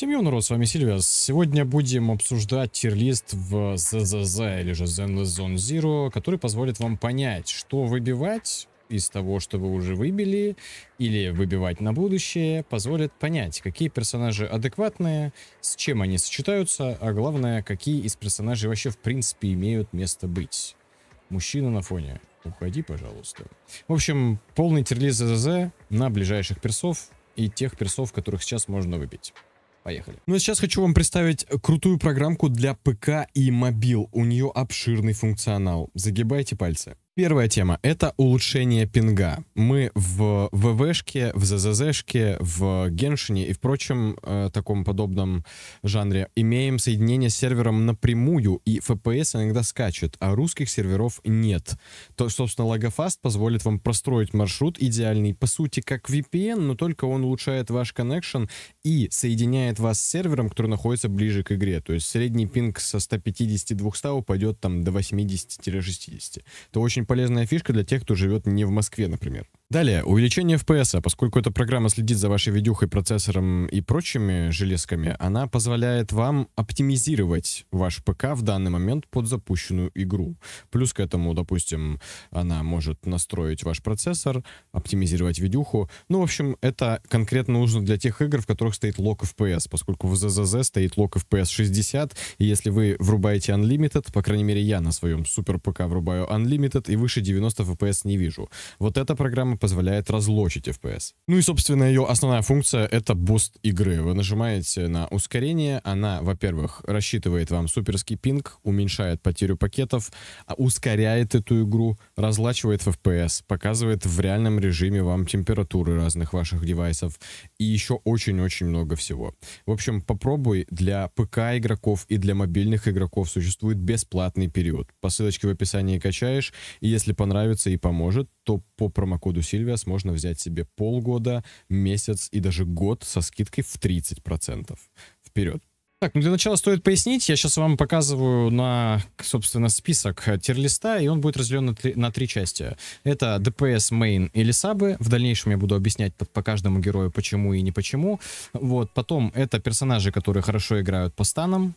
Всем народ, с вами Сильвия. Сегодня будем обсуждать тирлист в ZZZ или же Zenless Zone Zero, который позволит вам понять, что выбивать из того, что вы уже выбили, или выбивать на будущее, позволит понять, какие персонажи адекватные, с чем они сочетаются, а главное, какие из персонажей вообще в принципе имеют место быть. Мужчина на фоне. Уходи, пожалуйста. В общем, полный терлиз ЗЗЗ на ближайших персов и тех персов, которых сейчас можно выбить. Поехали. Ну а сейчас хочу вам представить крутую программку для ПК и мобил. У нее обширный функционал. Загибайте пальцы. Первая тема — это улучшение пинга. Мы в ВВшке, в ЗЗЗшке, в Геншине и в прочем э, таком подобном жанре имеем соединение с сервером напрямую, и FPS иногда скачет, а русских серверов нет. То, собственно, Logofast позволит вам простроить маршрут идеальный, по сути, как VPN, но только он улучшает ваш коннекшн и соединяет вас с сервером, который находится ближе к игре. То есть средний пинг со 150-200 упадет там до 80-60. Это очень полезная фишка для тех, кто живет не в Москве, например. Далее, увеличение FPS, а поскольку эта программа следит за вашей видюхой, процессором и прочими железками, она позволяет вам оптимизировать ваш ПК в данный момент под запущенную игру. Плюс к этому, допустим, она может настроить ваш процессор, оптимизировать видюху. Ну, в общем, это конкретно нужно для тех игр, в которых стоит лок FPS, поскольку в ZZZ стоит лок FPS 60, и если вы врубаете Unlimited, по крайней мере, я на своем супер ПК врубаю Unlimited, и выше 90 FPS не вижу. Вот эта программа позволяет разлочить FPS. Ну и, собственно, ее основная функция — это буст игры. Вы нажимаете на ускорение, она, во-первых, рассчитывает вам суперский пинг, уменьшает потерю пакетов, а, ускоряет эту игру, разлачивает FPS, показывает в реальном режиме вам температуры разных ваших девайсов и еще очень-очень много всего. В общем, попробуй для ПК игроков и для мобильных игроков существует бесплатный период. По ссылочке в описании качаешь, и если понравится и поможет, то по промокоду Сильвиас можно взять себе полгода, месяц и даже год со скидкой в 30%. Вперед. Так, ну для начала стоит пояснить, я сейчас вам показываю на, собственно, список тирлиста и он будет разделен на три, на три части. Это ДПС, мейн или сабы, в дальнейшем я буду объяснять под, по каждому герою почему и не почему. Вот, потом это персонажи, которые хорошо играют по станам,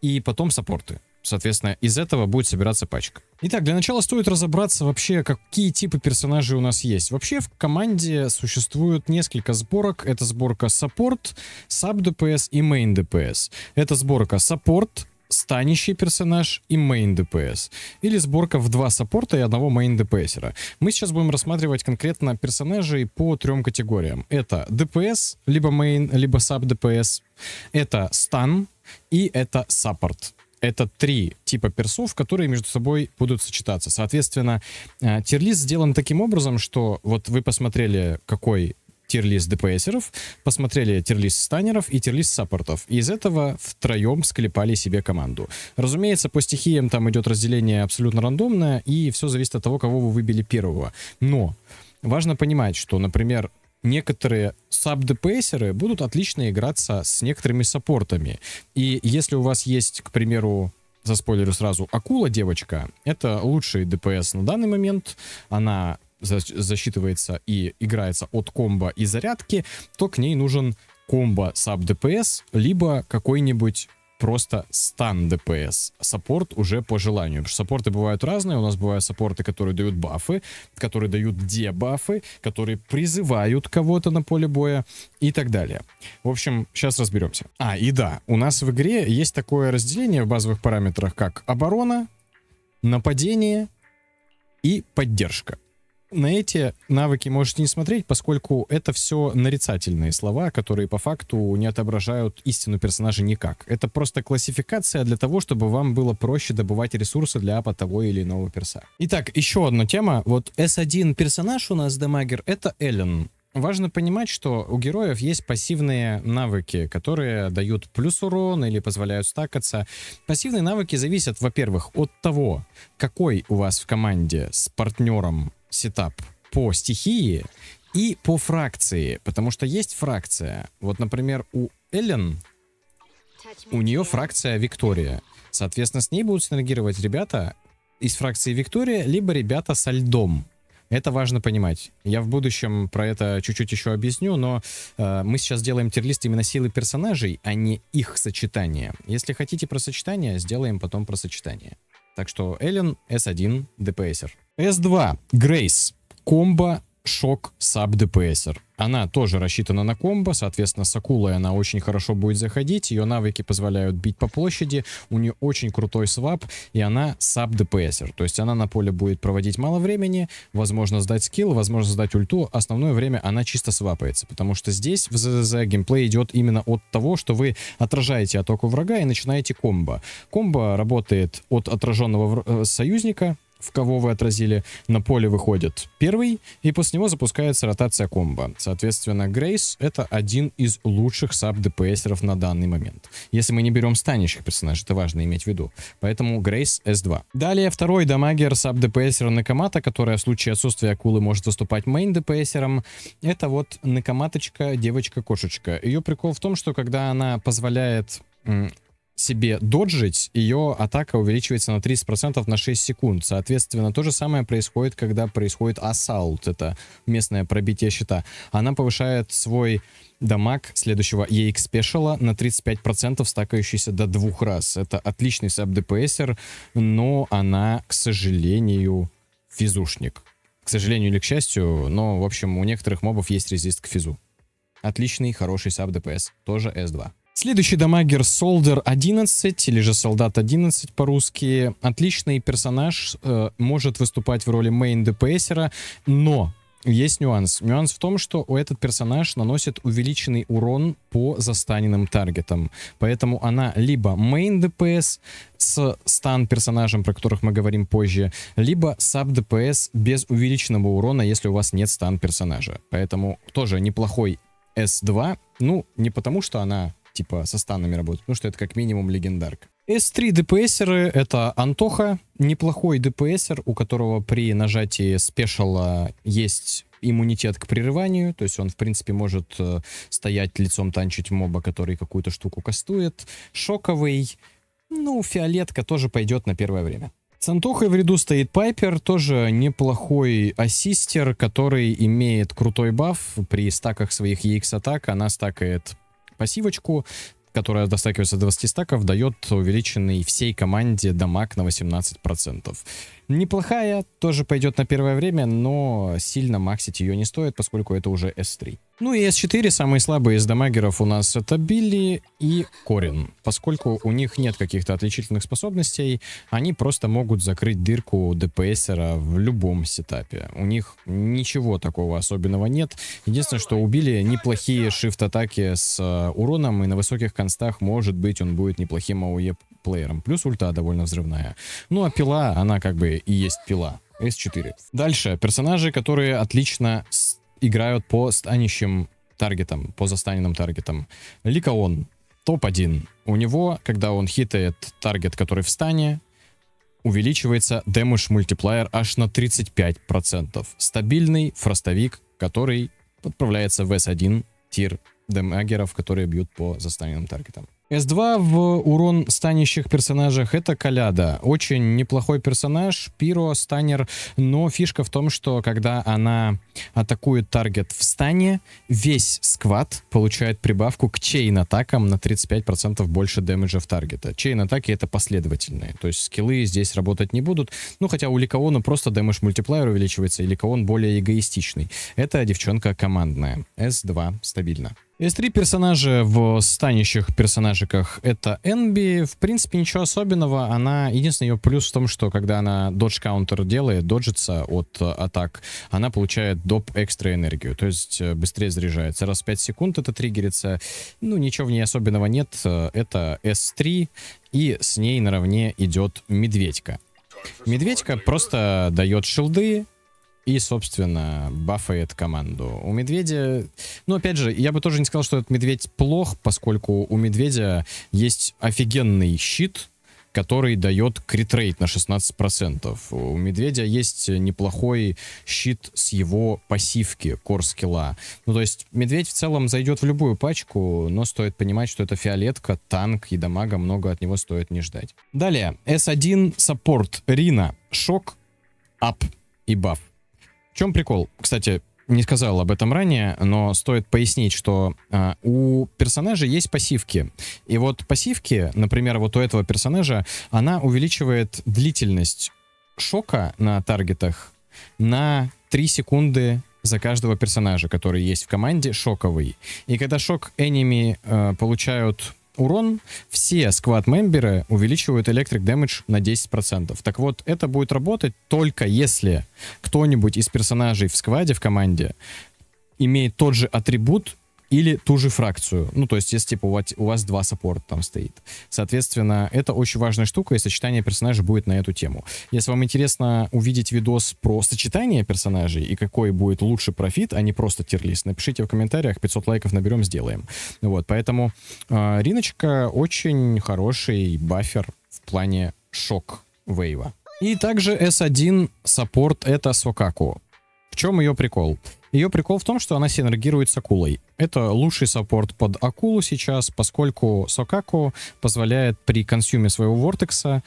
и потом саппорты. Соответственно, из этого будет собираться пачка. Итак, для начала стоит разобраться вообще, какие типы персонажей у нас есть. Вообще в команде существует несколько сборок. Это сборка саппорт, саб ДПС и мейн ДПС. Это сборка саппорт, станищий персонаж и мейн ДПС. Или сборка в два саппорта и одного мейн ДПСера. Мы сейчас будем рассматривать конкретно персонажей по трем категориям. Это ДПС, либо мейн, либо саб ДПС. Это стан и это саппорт это три типа персов, которые между собой будут сочетаться. Соответственно, э, тирлист сделан таким образом, что вот вы посмотрели, какой тирлист ДПСеров, посмотрели тирлист станеров и тирлист саппортов. И из этого втроем склепали себе команду. Разумеется, по стихиям там идет разделение абсолютно рандомное, и все зависит от того, кого вы выбили первого. Но важно понимать, что, например, некоторые саб-депейсеры будут отлично играться с некоторыми саппортами. И если у вас есть, к примеру, за заспойлерю сразу, акула-девочка, это лучший ДПС на данный момент, она засчитывается и играется от комбо и зарядки, то к ней нужен комбо саб ДПС, либо какой-нибудь просто стан ДПС. Саппорт уже по желанию. Потому что саппорты бывают разные. У нас бывают саппорты, которые дают бафы, которые дают дебафы, которые призывают кого-то на поле боя и так далее. В общем, сейчас разберемся. А, и да, у нас в игре есть такое разделение в базовых параметрах, как оборона, нападение и поддержка на эти навыки можете не смотреть, поскольку это все нарицательные слова, которые по факту не отображают истину персонажа никак. Это просто классификация для того, чтобы вам было проще добывать ресурсы для апа того или иного перса. Итак, еще одна тема. Вот S1 персонаж у нас, дамагер, это Эллен. Важно понимать, что у героев есть пассивные навыки, которые дают плюс урон или позволяют стакаться. Пассивные навыки зависят, во-первых, от того, какой у вас в команде с партнером сетап по стихии и по фракции, потому что есть фракция. Вот, например, у Эллен, у нее фракция Виктория. Соответственно, с ней будут синергировать ребята из фракции Виктория, либо ребята со льдом. Это важно понимать. Я в будущем про это чуть-чуть еще объясню, но э, мы сейчас делаем терлист именно силы персонажей, а не их сочетание. Если хотите про сочетание, сделаем потом про сочетание. Так что Эллен, S1, DPSer, S2, Грейс, комбо, шок, саб, DPSer. Она тоже рассчитана на комбо, соответственно, с акулой она очень хорошо будет заходить, ее навыки позволяют бить по площади, у нее очень крутой свап, и она саб дпсер, то есть она на поле будет проводить мало времени, возможно сдать скилл, возможно сдать ульту, основное время она чисто свапается, потому что здесь в ЗЗ геймплей идет именно от того, что вы отражаете атаку врага и начинаете комбо. Комбо работает от отраженного э, союзника, в кого вы отразили, на поле выходит первый, и после него запускается ротация комбо. Соответственно, Грейс — это один из лучших саб-ДПСеров на данный момент. Если мы не берем станущих персонажей, это важно иметь в виду. Поэтому Грейс S2. Далее второй дамагер саб-ДПСера Накамата, которая в случае отсутствия акулы может выступать мейн-ДПСером. Это вот Накаматочка, девочка-кошечка. Ее прикол в том, что когда она позволяет себе доджить, ее атака увеличивается на 30% на 6 секунд. Соответственно, то же самое происходит, когда происходит ассаут, это местное пробитие щита. Она повышает свой дамаг следующего EX спешала на 35%, стакающийся до двух раз. Это отличный саб-ДПСер, но она, к сожалению, физушник. К сожалению или к счастью, но, в общем, у некоторых мобов есть резист к физу. Отличный, хороший саб-ДПС, тоже S2. Следующий дамагер Солдер 11, или же Солдат 11 по-русски. Отличный персонаж, э, может выступать в роли мейн дпсера, но есть нюанс. Нюанс в том, что у этот персонаж наносит увеличенный урон по застаненным таргетам. Поэтому она либо мейн ДПС с стан персонажем, про которых мы говорим позже, либо саб ДПС без увеличенного урона, если у вас нет стан персонажа. Поэтому тоже неплохой S2. Ну, не потому, что она типа со станами работать, потому что это как минимум легендарка. S3 dps это Антоха, неплохой dps у которого при нажатии спешала есть иммунитет к прерыванию, то есть он, в принципе, может э, стоять лицом танчить моба, который какую-то штуку кастует. Шоковый, ну, фиолетка тоже пойдет на первое время. С Антохой в ряду стоит Пайпер, тоже неплохой ассистер, который имеет крутой баф. При стаках своих EX-атак она стакает пассивочку, которая достакивается до 20 стаков, дает увеличенный всей команде дамаг на 18% неплохая, тоже пойдет на первое время, но сильно максить ее не стоит, поскольку это уже S3. Ну и S4 самые слабые из дамагеров у нас это Билли и Корин. Поскольку у них нет каких-то отличительных способностей, они просто могут закрыть дырку ДПСера в любом сетапе. У них ничего такого особенного нет. Единственное, что у Билли неплохие шифт-атаки с э, уроном, и на высоких констах, может быть, он будет неплохим АОЕ плеером. Плюс ульта довольно взрывная. Ну а пила, она как бы и есть пила. С4. Дальше. Персонажи, которые отлично играют по станищим таргетам, по застаненным таргетам. Ликаон. Топ-1. У него, когда он хитает таргет, который в стане, увеличивается дэмэдж мультиплеер аж на 35%. Стабильный фростовик, который подправляется в S1 тир демагеров, которые бьют по застаненным таргетам. С2 в урон станящих персонажах это Коляда. Очень неплохой персонаж, Пиро, станер, но фишка в том, что когда она атакует таргет в стане, весь сквад получает прибавку к чейн-атакам на 35% больше дэмэджев таргета. Чейн-атаки это последовательные, то есть скиллы здесь работать не будут, ну хотя у Ликаона просто дэмэдж-мультиплеер увеличивается, и Ликаон более эгоистичный. Это девчонка командная. С2 стабильно. Есть 3 персонажи в станущих персонажиках. Это Энби. В принципе, ничего особенного. Она... Единственный ее плюс в том, что когда она додж каунтер делает, доджится от э, атак, она получает доп экстра энергию. То есть э, быстрее заряжается. Раз в 5 секунд это триггерится. Ну, ничего в ней особенного нет. Э, это S3. И с ней наравне идет Медведька. Медведька просто дает шилды, и, собственно, бафает команду. У медведя... Ну, опять же, я бы тоже не сказал, что этот медведь плох, поскольку у медведя есть офигенный щит, который дает критрейт на 16%. У Медведя есть неплохой щит с его пассивки, корскила. Ну, то есть Медведь в целом зайдет в любую пачку, но стоит понимать, что это фиолетка, танк и дамага, много от него стоит не ждать. Далее, S1 саппорт Рина, шок, ап и баф чем прикол? Кстати, не сказал об этом ранее, но стоит пояснить, что э, у персонажа есть пассивки. И вот пассивки, например, вот у этого персонажа, она увеличивает длительность шока на таргетах на 3 секунды за каждого персонажа, который есть в команде, шоковый. И когда шок энеми э, получают урон, все сквад-мемберы увеличивают электрик дэмэдж на 10%. Так вот, это будет работать только если кто-нибудь из персонажей в скваде, в команде, имеет тот же атрибут, или ту же фракцию. Ну, то есть, если, типа, у вас, у вас два саппорта там стоит. Соответственно, это очень важная штука, и сочетание персонажей будет на эту тему. Если вам интересно увидеть видос про сочетание персонажей и какой будет лучший профит, а не просто тирлист, напишите в комментариях, 500 лайков наберем, сделаем. Вот, поэтому э, Риночка очень хороший бафер в плане шок-вейва. И также S1 саппорт — это Сокаку. В чем ее прикол? Ее прикол в том, что она синергирует с акулой. Это лучший саппорт под акулу сейчас, поскольку Сокаку позволяет при консюме своего вортекса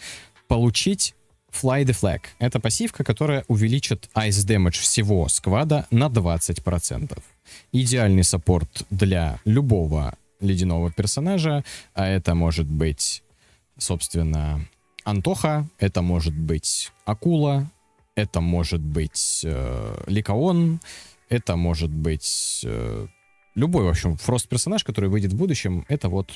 получить Fly the Flag. Это пассивка, которая увеличит Ice Damage всего сквада на 20%. Идеальный саппорт для любого ледяного персонажа, а это может быть, собственно, Антоха, это может быть Акула, это может быть э, Ликаон, это может быть э, любой, в общем, фрост-персонаж, который выйдет в будущем. Это вот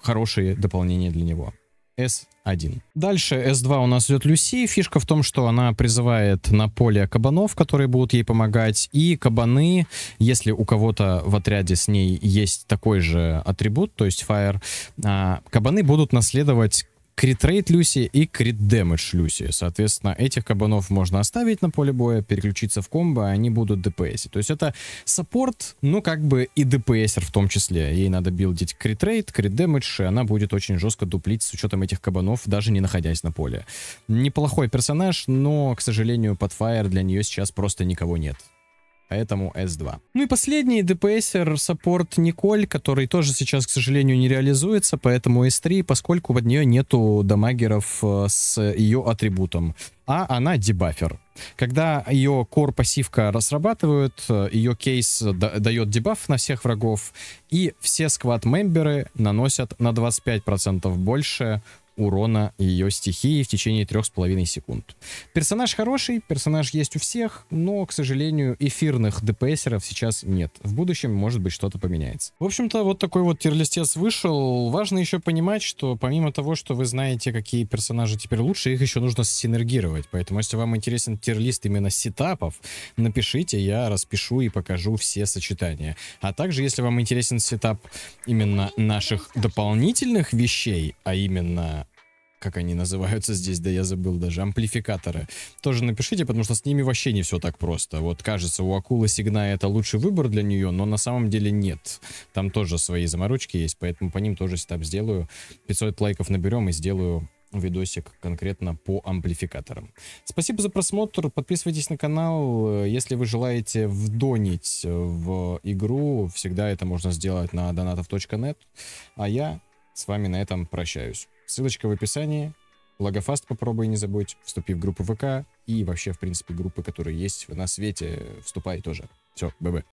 хорошие дополнения для него. S1. Дальше S2 у нас идет Люси. Фишка в том, что она призывает на поле кабанов, которые будут ей помогать. И кабаны, если у кого-то в отряде с ней есть такой же атрибут, то есть Fire, а, кабаны будут наследовать Крит рейд Люси и крит дэмэдж Люси. Соответственно, этих кабанов можно оставить на поле боя, переключиться в комбо, и они будут ДПС. То есть это саппорт, ну как бы и ДПСер в том числе. Ей надо билдить крит рейд, крит дэмэдж, и она будет очень жестко дуплить с учетом этих кабанов, даже не находясь на поле. Неплохой персонаж, но, к сожалению, под фаер для нее сейчас просто никого нет поэтому S2. Ну и последний DPSer саппорт Николь, который тоже сейчас, к сожалению, не реализуется, поэтому S3, поскольку под нее нету дамагеров э, с ее атрибутом. А она дебафер. Когда ее кор пассивка разрабатывают, э, ее кейс дает дебаф на всех врагов, и все сквад-мемберы наносят на 25% больше урона ее стихии в течение трех с половиной секунд. Персонаж хороший, персонаж есть у всех, но, к сожалению, эфирных ДПСеров сейчас нет. В будущем, может быть, что-то поменяется. В общем-то, вот такой вот тирлистец вышел. Важно еще понимать, что помимо того, что вы знаете, какие персонажи теперь лучше, их еще нужно синергировать. Поэтому, если вам интересен тирлист именно сетапов, напишите, я распишу и покажу все сочетания. А также, если вам интересен сетап именно наших дополнительных вещей, а именно как они называются здесь, да я забыл даже, амплификаторы. Тоже напишите, потому что с ними вообще не все так просто. Вот кажется, у акулы сигна это лучший выбор для нее, но на самом деле нет. Там тоже свои заморочки есть, поэтому по ним тоже стаб сделаю. 500 лайков наберем и сделаю видосик конкретно по амплификаторам. Спасибо за просмотр, подписывайтесь на канал, если вы желаете вдонить э, в игру, всегда это можно сделать на donatos.net, а я с вами на этом прощаюсь. Ссылочка в описании. Логофаст попробуй не забудь. Вступи в группу ВК и вообще, в принципе, группы, которые есть на свете, вступай тоже. Все, ББ.